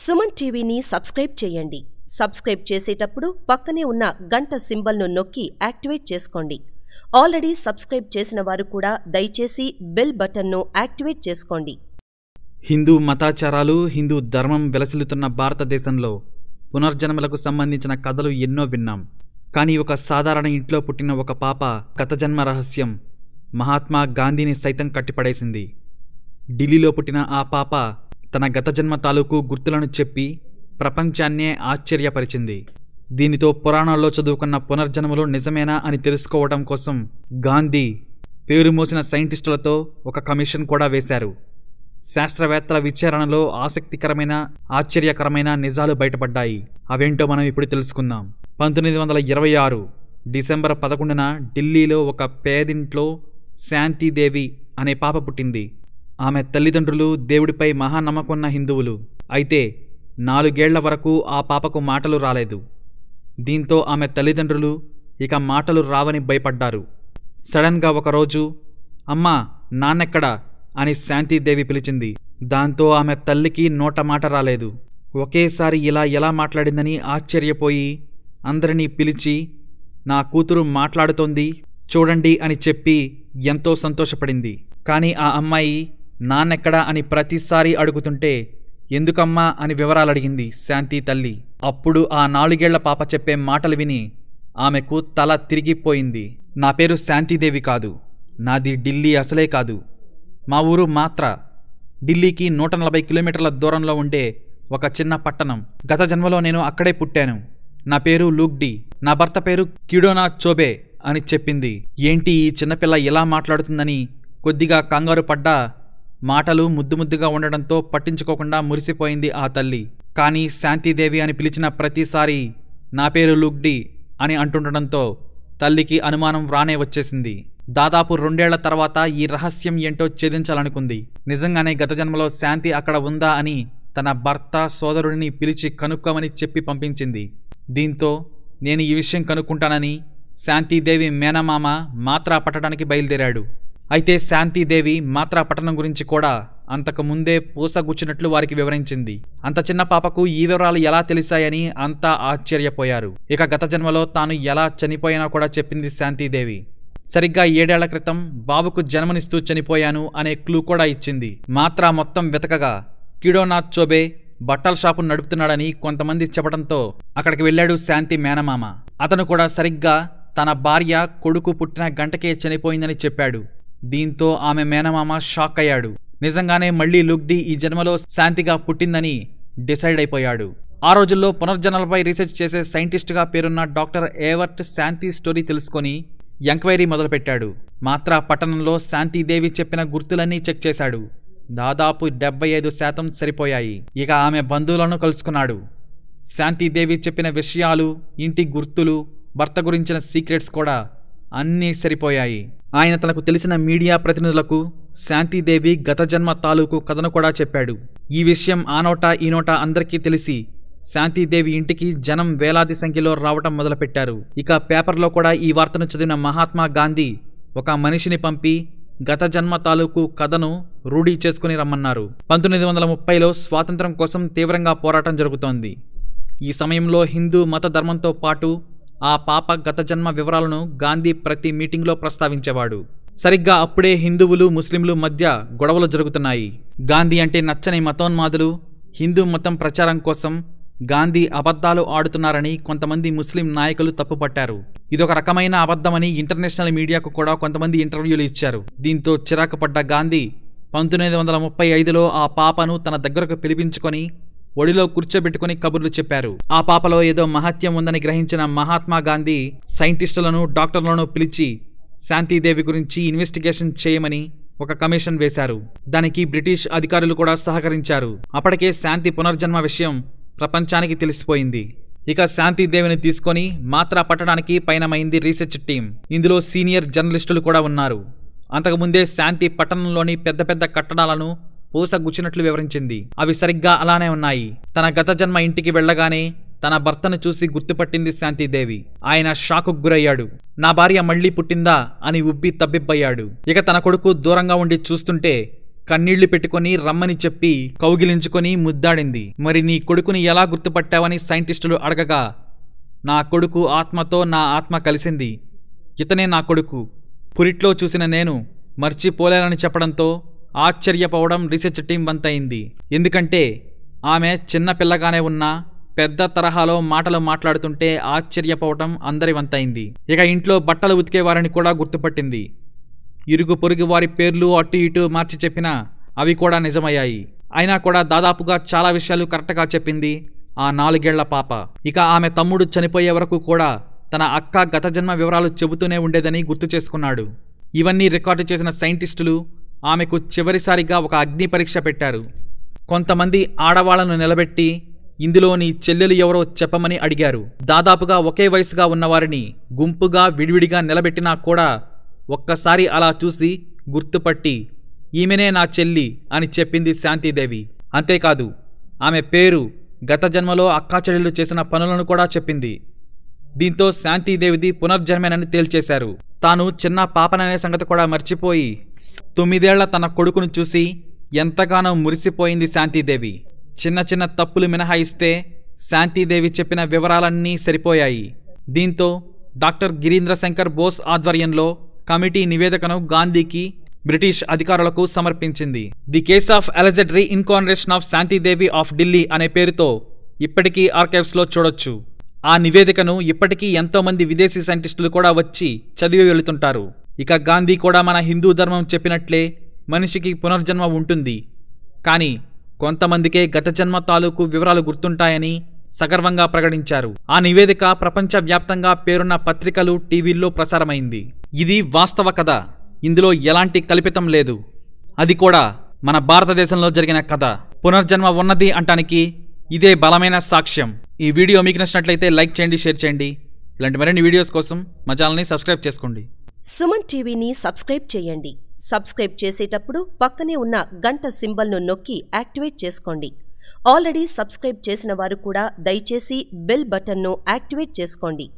సుమన్ టీవీని సబ్స్క్రైబ్ చేయండి సబ్స్క్రైబ్ చేసేటప్పుడు పక్కనే ఉన్న గంట సింబల్ను నొక్కి యాక్టివేట్ చేసుకోండి ఆల్రెడీ సబ్స్క్రైబ్ చేసిన వారు కూడా దయచేసి బెల్ బటన్ను యాక్టివేట్ చేసుకోండి హిందూ మతాచారాలు హిందూ ధర్మం వెలసిల్లుతున్న భారతదేశంలో పునర్జన్మలకు సంబంధించిన కథలు ఎన్నో విన్నాం కానీ ఒక సాధారణ ఇంట్లో పుట్టిన ఒక పాప గత జన్మ రహస్యం మహాత్మా గాంధీని సైతం కట్టిపడేసింది ఢిల్లీలో పుట్టిన ఆ పాప తన గత జన్మ తాలూకు గుర్తులను చెప్పి ప్రపంచాన్నే ఆశ్చర్యపరిచింది దీనితో పురాణాల్లో చదువుకున్న పునర్జన్మలు నిజమేనా అని తెలుసుకోవటం కోసం గాంధీ పేరు మోసిన సైంటిస్టులతో ఒక కమిషన్ కూడా వేశారు శాస్త్రవేత్తల విచారణలో ఆసక్తికరమైన ఆశ్చర్యకరమైన నిజాలు బయటపడ్డాయి అవేంటో మనం ఇప్పుడు తెలుసుకుందాం పంతొమ్మిది వందల ఇరవై ఆరు డిసెంబర్ పదకొండున ఢిల్లీలో ఒక పేదింట్లో శాంతిదేవి అనే పాప పుట్టింది ఆమె తల్లిదండ్రులు దేవుడిపై మహానమ్మకున్న హిందువులు అయితే నాలుగేళ్ల వరకు ఆ పాపకు మాటలు రాలేదు దీంతో ఆమె తల్లిదండ్రులు ఇక మాటలు రావని భయపడ్డారు సడన్గా ఒకరోజు అమ్మా నాన్నెక్కడ అని శాంతిదేవి పిలిచింది దాంతో ఆమె తల్లికి నోట మాట రాలేదు ఒకేసారి ఇలా ఎలా మాట్లాడిందని ఆశ్చర్యపోయి అందరినీ పిలిచి నా కూతురు మాట్లాడుతోంది చూడండి అని చెప్పి ఎంతో సంతోషపడింది కానీ ఆ అమ్మాయి నాన్నెక్కడా అని ప్రతిసారి అడుగుతుంటే ఎందుకమ్మా అని వివరాలు అడిగింది శాంతి తల్లి అప్పుడు ఆ నాలుగేళ్ల పాప చెప్పే మాటలు విని ఆమెకు తల తిరిగిపోయింది నా పేరు శాంతిదేవి కాదు నాది ఢిల్లీ అసలే కాదు మా ఊరు మాత్ర ఢిల్లీకి నూట నలభై కిలోమీటర్ల దూరంలో ఉండే ఒక చిన్న పట్టణం గత జన్మలో నేను అక్కడే పుట్టాను నా పేరు లూక్డి నా భర్త పేరు కిడోనా చోబే అని చెప్పింది ఏంటి ఈ చిన్నపిల్ల ఎలా మాట్లాడుతుందని కొద్దిగా కంగారు పడ్డా మాటలు ముద్దు ముద్దుగా ఉండడంతో పట్టించుకోకుండా మురిసిపోయింది ఆ తల్లి కానీ శాంతిదేవి అని పిలిచిన ప్రతిసారి నా పేరు లుగ్డి అని అంటుండడంతో తల్లికి అనుమానం రానే వచ్చేసింది దాదాపు రెండేళ్ల తర్వాత ఈ రహస్యం ఏంటో ఛేదించాలనుకుంది నిజంగానే గత జన్మలో శాంతి అక్కడ ఉందా అని తన భర్త సోదరుడిని పిలిచి కనుక్కోమని చెప్పి పంపించింది దీంతో నేను ఈ విషయం కనుక్కుంటానని శాంతిదేవి మేనమామ మాత్ర పట్టడానికి బయలుదేరాడు అయితే శాంతిదేవి మాత్రా పట్టణం గురించి కూడా అంతకుముందే పూసగుచ్చినట్లు వారికి వివరించింది అంత చిన్న పాపకు ఈ వివరాలు ఎలా తెలిసాయని అంతా ఆశ్చర్యపోయారు ఇక గత జన్మలో తాను ఎలా చనిపోయినా కూడా చెప్పింది శాంతిదేవి సరిగ్గా ఏడేళ్ల క్రితం బాబుకు జన్మనిస్తూ చనిపోయాను అనే క్లూ కూడా ఇచ్చింది మాత్ర మొత్తం వెతకగా కిడోనాథ్ చోబే బట్టల షాపు నడుపుతున్నాడని కొంతమంది చెప్పడంతో అక్కడికి వెళ్ళాడు శాంతి మేనమామ అతను కూడా సరిగ్గా తన భార్య కొడుకు పుట్టిన గంటకే చనిపోయిందని చెప్పాడు దీంతో ఆమె మేనమామ షాక్ అయ్యాడు నిజంగానే మళ్లీ లుక్డి ఈ జన్మలో శాంతిగా పుట్టిందని డిసైడ్ అయిపోయాడు ఆ రోజుల్లో పునర్జనలపై రీసెర్చ్ చేసే సైంటిస్ట్గా పేరున్న డాక్టర్ ఏవర్ట్ శాంతి స్టోరీ తెలుసుకొని ఎంక్వైరీ మొదలుపెట్టాడు మాత్ర పట్టణంలో శాంతిదేవి చెప్పిన గుర్తులన్నీ చెక్ చేశాడు దాదాపు డెబ్బై ఐదు శాతం సరిపోయాయి ఇక ఆమె బంధువులను కలుసుకున్నాడు శాంతిదేవి చెప్పిన విషయాలు ఇంటి గుర్తులు భర్త గురించిన సీక్రెట్స్ కూడా అన్నీ సరిపోయాయి ఆయన తనకు తెలిసిన మీడియా ప్రతినిధులకు శాంతిదేవి గత జన్మ తాలూకు కథను కూడా చెప్పాడు ఈ విషయం ఆనోటా ఈనోటా అందరికీ తెలిసి శాంతిదేవి ఇంటికి జనం వేలాది సంఖ్యలో రావటం మొదలుపెట్టారు ఇక పేపర్లో కూడా ఈ వార్తను చదివిన మహాత్మా గాంధీ ఒక మనిషిని పంపి గత జన్మ తాలూకు కథను రూఢీ చేసుకుని రమ్మన్నారు పంతొమ్మిది వందల ముప్పైలో స్వాతంత్రం కోసం తీవ్రంగా పోరాటం జరుగుతోంది ఈ సమయంలో హిందూ మత ధర్మంతో పాటు ఆ పాప గత జన్మ వివరాలను గాంధీ ప్రతి మీటింగ్లో ప్రస్తావించేవాడు సరిగ్గా అప్పుడే హిందువులు ముస్లింలు మధ్య గొడవలు జరుగుతున్నాయి గాంధీ అంటే నచ్చని మతోన్మాదులు హిందూ మతం ప్రచారం కోసం గాంధీ అబద్ధాలు ఆడుతున్నారని కొంతమంది ముస్లిం నాయకులు తప్పుపట్టారు ఇదొక రకమైన అబద్ధమని ఇంటర్నేషనల్ మీడియాకు కూడా కొంతమంది ఇంటర్వ్యూలు ఇచ్చారు దీంతో చిరాకు పడ్డ గాంధీ పంతొమ్మిది వందల ముప్పై ఐదులో ఆ పాపను తన దగ్గరకు పిలిపించుకొని ఒడిలో కూర్చోబెట్టుకుని కబుర్లు చెప్పారు ఆ పాపలో ఏదో మహత్యం ఉందని గ్రహించిన మహాత్మా గాంధీ సైంటిస్టులను డాక్టర్లను పిలిచి శాంతిదేవి గురించి ఇన్వెస్టిగేషన్ చేయమని ఒక కమిషన్ వేశారు దానికి బ్రిటిష్ అధికారులు కూడా సహకరించారు అప్పటికే శాంతి పునర్జన్మ విషయం ప్రపంచానికి తెలిసిపోయింది ఇక శాంతిదేవిని తీసుకొని మాత్ర పట్టడానికి పయనమైంది రీసెర్చ్ టీం ఇందులో సీనియర్ జర్నలిస్టులు కూడా ఉన్నారు అంతకుముందే శాంతి పట్టణంలోని పెద్ద పెద్ద కట్టడాలను పూస గుచ్చినట్లు వివరించింది అవి సరిగ్గా అలానే ఉన్నాయి తన గత జన్మ ఇంటికి వెళ్ళగానే తన భర్తను చూసి గుర్తుపట్టింది శాంతిదేవి ఆయన షాకు గురయ్యాడు నా భార్య మళ్లీ పుట్టిందా అని ఉబ్బి తబ్బిబ్బయ్యాడు ఇక తన కొడుకు దూరంగా ఉండి చూస్తుంటే కన్నీళ్లు పెట్టుకుని రమ్మని చెప్పి కౌగిలించుకొని ముద్దాడింది మరి నీ కొడుకుని ఎలా గుర్తుపట్టావని సైంటిస్టులు అడగగా నా కొడుకు ఆత్మతో నా ఆత్మ కలిసింది ఇతనే నా కొడుకు పురిట్లో చూసిన నేను మర్చిపోలేనని చెప్పడంతో ఆశ్చర్యపోవడం రీసెర్చ్ టీం వంతైంది ఎందుకంటే ఆమె చిన్న పిల్లగానే ఉన్నా పెద్ద తరహాలో మాటలు మాట్లాడుతుంటే ఆశ్చర్యపోవటం అందరి వంతైంది ఇక ఇంట్లో బట్టలు ఉతికేవారని కూడా గుర్తుపట్టింది ఇరుగు పొరుగు వారి పేర్లు అటు ఇటు మార్చి చెప్పినా అవి కూడా నిజమయ్యాయి అయినా కూడా దాదాపుగా చాలా విషయాలు కరెక్ట్గా చెప్పింది ఆ నాలుగేళ్ల పాప ఇక ఆమె తమ్ముడు చనిపోయే వరకు కూడా తన అక్క గత జన్మ వివరాలు చెబుతూనే ఉండేదని గుర్తు చేసుకున్నాడు ఇవన్నీ రికార్డు చేసిన సైంటిస్టులు ఆమెకు చివరిసారిగా ఒక అగ్ని పరీక్ష పెట్టారు కొంతమంది ఆడవాళ్లను నిలబెట్టి ఇందులోని చెల్లెలు ఎవరో చెప్పమని అడిగారు దాదాపుగా ఒకే వయసుగా ఉన్నవారిని గుంపుగా విడివిడిగా నిలబెట్టినా కూడా ఒక్కసారి అలా చూసి గుర్తుపట్టి ఈమెనే నా చెల్లి అని చెప్పింది శాంతిదేవి అంతేకాదు ఆమె పేరు గత జన్మలో చెల్లెలు చేసిన పనులను కూడా చెప్పింది దీంతో శాంతిదేవిది పునర్జన్మేనని తేల్చేశారు తాను చిన్న పాపననే సంగతి కూడా మర్చిపోయి తొమ్మిదేళ్ల తన కొడుకును చూసి ఎంతగానో మురిసిపోయింది శాంతిదేవి చిన్న చిన్న తప్పులు మినహాయిస్తే శాంతిదేవి చెప్పిన వివరాలన్నీ సరిపోయాయి దీంతో డాక్టర్ గిరీంద్ర శంకర్ బోస్ ఆధ్వర్యంలో కమిటీ నివేదికను గాంధీకి బ్రిటిష్ అధికారులకు సమర్పించింది the case of అలెజెడరీ re ఇన్కాన్రేషన్ of Shanti Devi of Delhi అనే పేరుతో ఇప్పటికీ ఆర్కైవ్స్లో చూడొచ్చు ఆ నివేదికను ఇప్పటికీ ఎంతోమంది విదేశీ సైంటిస్టులు కూడా వచ్చి చదివి వెళుతుంటారు ఇక గాంధీ కూడా మన హిందూ ధర్మం చెప్పినట్లే మనిషికి పునర్జన్మ ఉంటుంది కానీ కొంతమందికే గత జన్మ తాలూకు వివరాలు గుర్తుంటాయని సగర్వంగా ప్రకటించారు ఆ నివేదిక ప్రపంచవ్యాప్తంగా పేరున్న పత్రికలు టీవీల్లో ప్రసారమైంది ఇది వాస్తవ కథ ఇందులో ఎలాంటి కల్పితం లేదు అది కూడా మన భారతదేశంలో జరిగిన కథ పునర్జన్మ ఉన్నది అంటానికి ఇదే బలమైన సాక్ష్యం ఈ వీడియో మీకు నచ్చినట్లయితే లైక్ చేయండి షేర్ చేయండి ఇలాంటి మరిన్ని వీడియోస్ కోసం మా ఛానల్ని సబ్స్క్రైబ్ చేసుకోండి సుమన్ టీవీని సబ్స్క్రైబ్ చేయండి సబ్స్క్రైబ్ చేసేటప్పుడు పక్కనే ఉన్న గంట సింబల్ను నొక్కి యాక్టివేట్ చేసుకోండి ఆల్రెడీ సబ్స్క్రైబ్ చేసిన వారు కూడా దయచేసి బెల్ బటన్ను యాక్టివేట్ చేసుకోండి